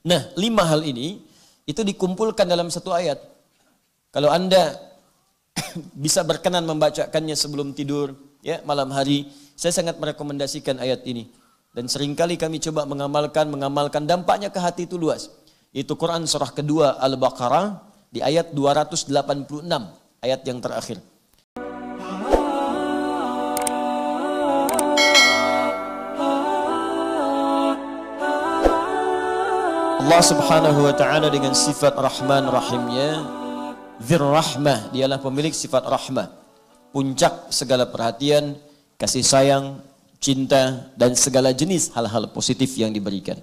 Nah, lima hal ini itu dikumpulkan dalam satu ayat. Kalau Anda bisa berkenan membacakannya sebelum tidur, ya malam hari, saya sangat merekomendasikan ayat ini. Dan seringkali kami coba mengamalkan, mengamalkan dampaknya ke hati itu luas. Itu Quran surah kedua Al-Baqarah di ayat 286, ayat yang terakhir. Allah Subhanahu wa taala dengan sifat Rahman Rahimnya Dzir Rahmah dialah pemilik sifat rahmah puncak segala perhatian kasih sayang cinta dan segala jenis hal-hal positif yang diberikan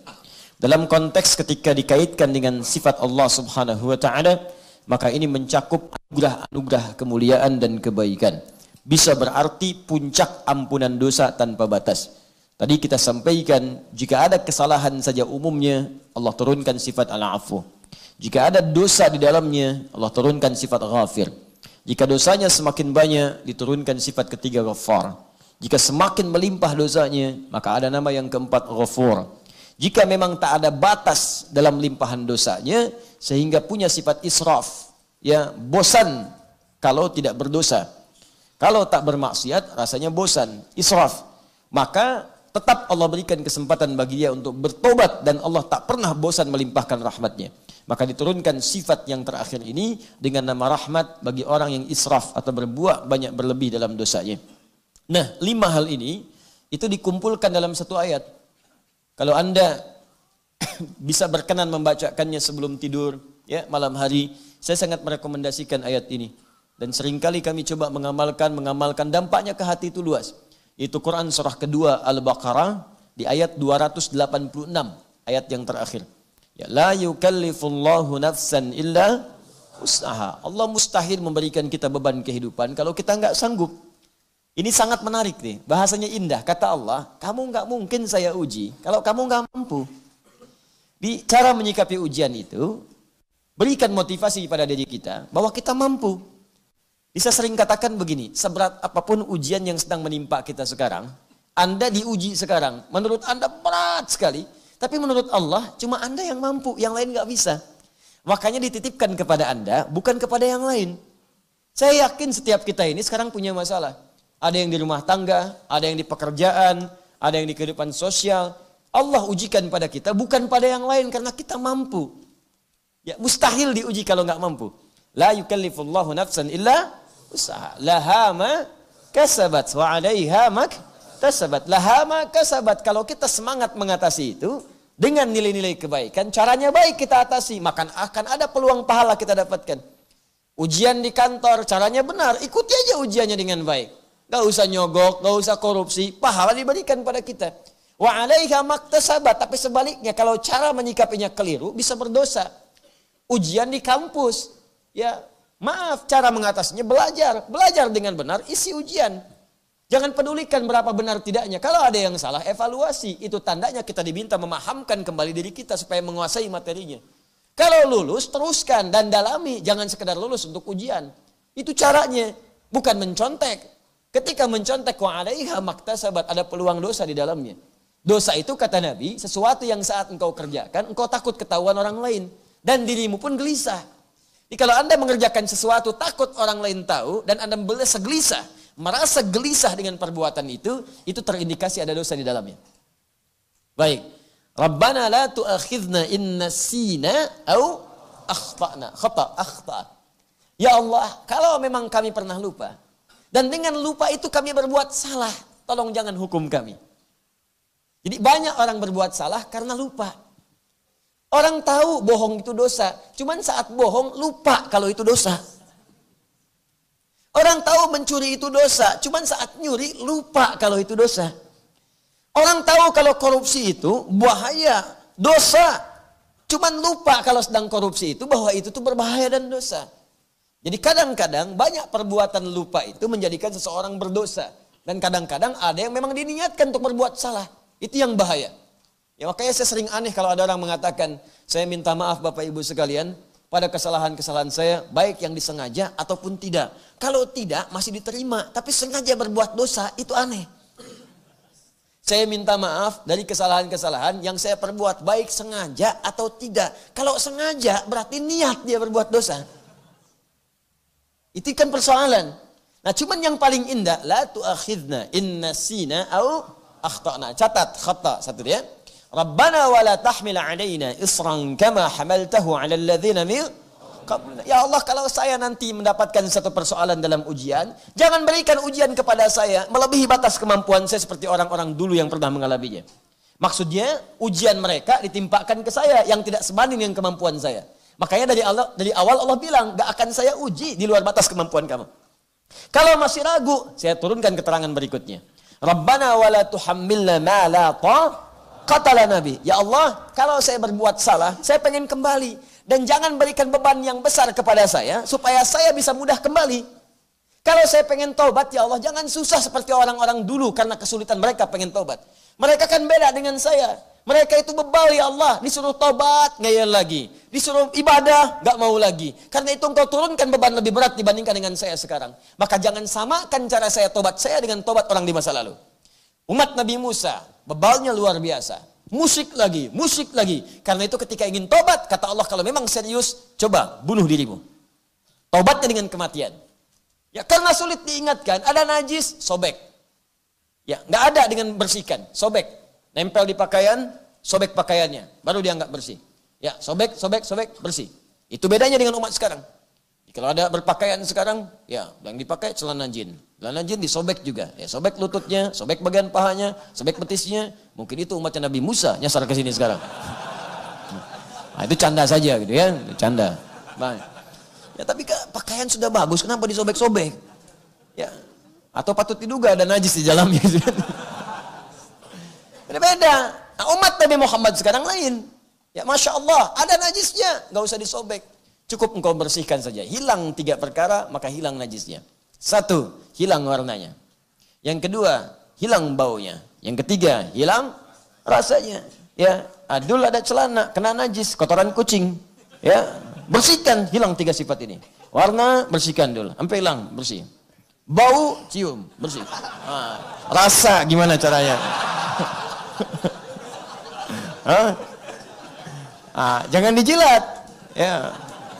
dalam konteks ketika dikaitkan dengan sifat Allah Subhanahu wa taala maka ini mencakup anugerah-anugerah kemuliaan dan kebaikan bisa berarti puncak ampunan dosa tanpa batas Tadi kita sampaikan jika ada kesalahan saja umumnya Allah turunkan sifat al-afu. Jika ada dosa di dalamnya Allah turunkan sifat ghafir. Jika dosanya semakin banyak diturunkan sifat ketiga ghafar. Jika semakin melimpah dosanya maka ada nama yang keempat ghafur. Jika memang tak ada batas dalam limpahan dosanya sehingga punya sifat israf ya bosan kalau tidak berdosa. Kalau tak bermaksiat rasanya bosan, israf. Maka tetap Allah berikan kesempatan bagi dia untuk bertobat dan Allah tak pernah bosan melimpahkan rahmatnya. Maka diturunkan sifat yang terakhir ini dengan nama rahmat bagi orang yang israf atau berbuat banyak berlebih dalam dosanya. Nah, lima hal ini itu dikumpulkan dalam satu ayat. Kalau Anda bisa berkenan membacakannya sebelum tidur, ya malam hari, saya sangat merekomendasikan ayat ini. Dan seringkali kami coba mengamalkan, mengamalkan dampaknya ke hati itu luas. Itu Quran surah kedua Al-Baqarah di ayat 286, ayat yang terakhir. Ya, la yukallifullahu nafsan illa usaha. Allah mustahil memberikan kita beban kehidupan kalau kita nggak sanggup. Ini sangat menarik nih, bahasanya indah. Kata Allah, kamu nggak mungkin saya uji kalau kamu nggak mampu. Di cara menyikapi ujian itu, berikan motivasi pada diri kita bahwa kita mampu. Bisa sering katakan begini, seberat apapun ujian yang sedang menimpa kita sekarang, Anda diuji sekarang, menurut Anda berat sekali, tapi menurut Allah cuma Anda yang mampu, yang lain nggak bisa. Makanya dititipkan kepada Anda, bukan kepada yang lain. Saya yakin setiap kita ini sekarang punya masalah. Ada yang di rumah tangga, ada yang di pekerjaan, ada yang di kehidupan sosial. Allah ujikan pada kita, bukan pada yang lain karena kita mampu. Ya, mustahil diuji kalau nggak mampu. La yukallifullahu nafsan illa usaha. Lahama kasabat wa alaiha mak tasabat. Lahama kasabat. Kalau kita semangat mengatasi itu dengan nilai-nilai kebaikan, caranya baik kita atasi, maka akan ada peluang pahala kita dapatkan. Ujian di kantor, caranya benar, ikuti aja ujiannya dengan baik. Gak usah nyogok, gak usah korupsi, pahala diberikan pada kita. Wa alaiha tasabat. Tapi sebaliknya, kalau cara menyikapinya keliru, bisa berdosa. Ujian di kampus, ya Maaf, cara mengatasinya belajar. Belajar dengan benar, isi ujian. Jangan pedulikan berapa benar tidaknya. Kalau ada yang salah, evaluasi. Itu tandanya kita diminta memahamkan kembali diri kita supaya menguasai materinya. Kalau lulus, teruskan dan dalami. Jangan sekedar lulus untuk ujian. Itu caranya. Bukan mencontek. Ketika mencontek, wa makta sahabat Ada peluang dosa di dalamnya. Dosa itu kata Nabi, sesuatu yang saat engkau kerjakan, engkau takut ketahuan orang lain. Dan dirimu pun gelisah. Jadi kalau Anda mengerjakan sesuatu takut orang lain tahu dan Anda merasa gelisah, merasa gelisah dengan perbuatan itu, itu terindikasi ada dosa di dalamnya. Baik. Rabbana la tu'akhidna inna sina au akhtana. Khata, akhta. Ya Allah, kalau memang kami pernah lupa dan dengan lupa itu kami berbuat salah, tolong jangan hukum kami. Jadi banyak orang berbuat salah karena lupa. Orang tahu bohong itu dosa, cuman saat bohong lupa kalau itu dosa. Orang tahu mencuri itu dosa, cuman saat nyuri lupa kalau itu dosa. Orang tahu kalau korupsi itu bahaya, dosa. Cuman lupa kalau sedang korupsi itu bahwa itu tuh berbahaya dan dosa. Jadi kadang-kadang banyak perbuatan lupa itu menjadikan seseorang berdosa. Dan kadang-kadang ada yang memang diniatkan untuk berbuat salah. Itu yang bahaya. Ya makanya saya sering aneh kalau ada orang mengatakan, saya minta maaf Bapak Ibu sekalian pada kesalahan-kesalahan saya, baik yang disengaja ataupun tidak. Kalau tidak masih diterima, tapi sengaja berbuat dosa itu aneh. Saya minta maaf dari kesalahan-kesalahan yang saya perbuat baik sengaja atau tidak. Kalau sengaja berarti niat dia berbuat dosa. Itu kan persoalan. Nah cuman yang paling indah. La tu'akhidna inna sina au akhtana. Catat khata satu ya. Rabbana wala tahmil alaina isran kama hamaltahu ala alladhina min Ya Allah kalau saya nanti mendapatkan satu persoalan dalam ujian Jangan berikan ujian kepada saya Melebihi batas kemampuan saya seperti orang-orang dulu yang pernah mengalaminya Maksudnya ujian mereka ditimpakan ke saya Yang tidak sebanding dengan kemampuan saya Makanya dari Allah dari awal Allah bilang Gak akan saya uji di luar batas kemampuan kamu Kalau masih ragu Saya turunkan keterangan berikutnya Rabbana wala tuhammilna ma la ta Katalah Nabi, Ya Allah, kalau saya berbuat salah, saya pengen kembali. Dan jangan berikan beban yang besar kepada saya, supaya saya bisa mudah kembali. Kalau saya pengen taubat, Ya Allah, jangan susah seperti orang-orang dulu karena kesulitan mereka pengen taubat. Mereka kan beda dengan saya. Mereka itu bebal ya Allah, disuruh tobat, ngeyel ya lagi. Disuruh ibadah, gak mau lagi. Karena itu engkau turunkan beban lebih berat dibandingkan dengan saya sekarang. Maka jangan samakan cara saya tobat saya dengan tobat orang di masa lalu. Umat Nabi Musa, Bebalnya luar biasa. Musik lagi, musik lagi. Karena itu ketika ingin tobat, kata Allah kalau memang serius, coba bunuh dirimu. Tobatnya dengan kematian. Ya karena sulit diingatkan, ada najis, sobek. Ya, nggak ada dengan bersihkan, sobek. Nempel di pakaian, sobek pakaiannya, baru dianggap bersih. Ya, sobek, sobek, sobek, bersih. Itu bedanya dengan umat sekarang. Kalau ada berpakaian sekarang, ya yang dipakai celana jin. Celana jin disobek juga. Ya, sobek lututnya, sobek bagian pahanya, sobek betisnya. Mungkin itu umatnya Nabi Musa nyasar ke sini sekarang. Nah, itu canda saja gitu ya, canda. Baik. Nah, ya tapi kak, pakaian sudah bagus, kenapa disobek-sobek? Ya, atau patut diduga ada najis di dalamnya. Beda-beda. Nah, umat Nabi Muhammad sekarang lain. Ya Masya Allah, ada najisnya, gak usah disobek. Cukup engkau bersihkan saja. Hilang tiga perkara, maka hilang najisnya. Satu, hilang warnanya. Yang kedua, hilang baunya. Yang ketiga, hilang rasanya. Ya, adul ah, ada celana, kena najis, kotoran kucing. Ya, bersihkan, hilang tiga sifat ini. Warna, bersihkan dulu. Sampai hilang, bersih. Bau, cium, bersih. Nah, rasa, gimana caranya? Ah, jangan dijilat. Ya.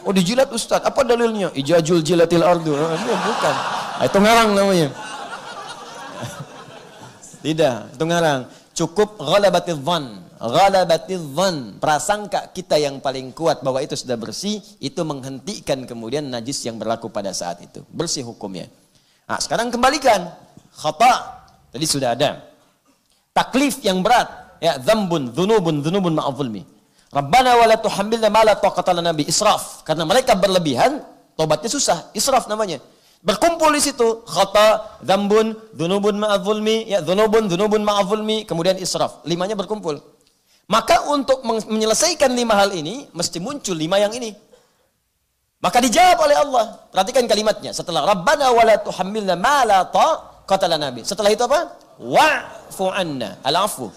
Oh dijilat Ustaz, apa dalilnya? Ijajul jilatil ardu. Ah, bukan, ah, itu ngarang namanya. Tidak, itu ngarang. Cukup ghalabatil van. Ghalabatil van. Prasangka kita yang paling kuat bahwa itu sudah bersih, itu menghentikan kemudian najis yang berlaku pada saat itu. Bersih hukumnya. Nah, sekarang kembalikan. Khata. Tadi sudah ada. Taklif yang berat. Ya, zambun, dhunubun, dhunubun ma'afulmi Rabbana wala tuhammilna ma la taqata lana bi israf. Karena mereka berlebihan, tobatnya susah, israf namanya. Berkumpul di situ khata, dzambun, dzunubun ma'azulmi, ya dzunubun, dzunubun ma'azulmi, kemudian israf. Limanya berkumpul. Maka untuk menyelesaikan lima hal ini mesti muncul lima yang ini. Maka dijawab oleh Allah. Perhatikan kalimatnya setelah Rabbana wala tuhammilna ma la taqata lana bi. Setelah itu apa? Wa'fu anna. Al-'afwu.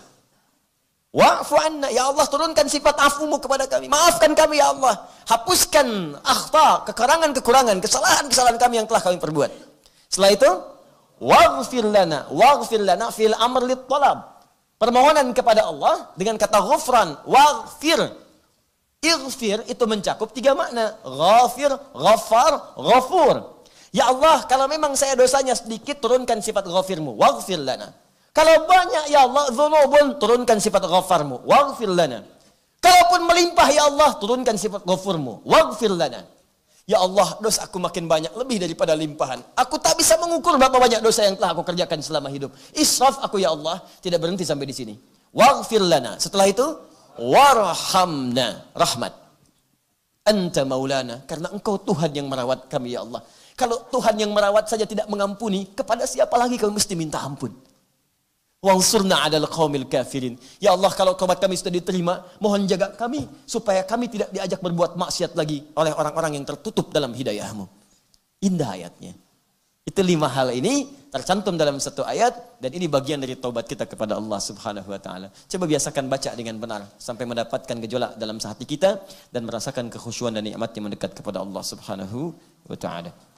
Wa'fu Ya Allah turunkan sifat afumu kepada kami. Maafkan kami ya Allah. Hapuskan akhta, kekurangan-kekurangan, kesalahan-kesalahan kami yang telah kami perbuat. Setelah itu, waghfir lana, waghfir lana fil amr talab. Permohonan kepada Allah dengan kata ghufran, waghfir. Ighfir itu mencakup tiga makna. Ghafir, ghafar, ghafur. Ya Allah, kalau memang saya dosanya sedikit, turunkan sifat ghafirmu. Waghfir lana. Kalau banyak ya Allah dzunubun turunkan sifat ghafarmu waghfir lana. Kalaupun melimpah ya Allah turunkan sifat ghafurmu waghfir lana. Ya Allah, dosa aku makin banyak lebih daripada limpahan. Aku tak bisa mengukur berapa banyak dosa yang telah aku kerjakan selama hidup. Israf aku ya Allah, tidak berhenti sampai di sini. Waghfir lana. Setelah itu, warhamna, rahmat. Anta maulana, karena engkau Tuhan yang merawat kami ya Allah. Kalau Tuhan yang merawat saja tidak mengampuni, kepada siapa lagi kami mesti minta ampun? Wansurna adalah kaumil kafirin. Ya Allah, kalau tobat kami sudah diterima, mohon jaga kami supaya kami tidak diajak berbuat maksiat lagi oleh orang-orang yang tertutup dalam hidayahmu. Indah ayatnya. Itu lima hal ini tercantum dalam satu ayat dan ini bagian dari taubat kita kepada Allah Subhanahu wa taala. Coba biasakan baca dengan benar sampai mendapatkan gejolak dalam hati kita dan merasakan kekhusyuan dan nikmat yang mendekat kepada Allah Subhanahu wa taala.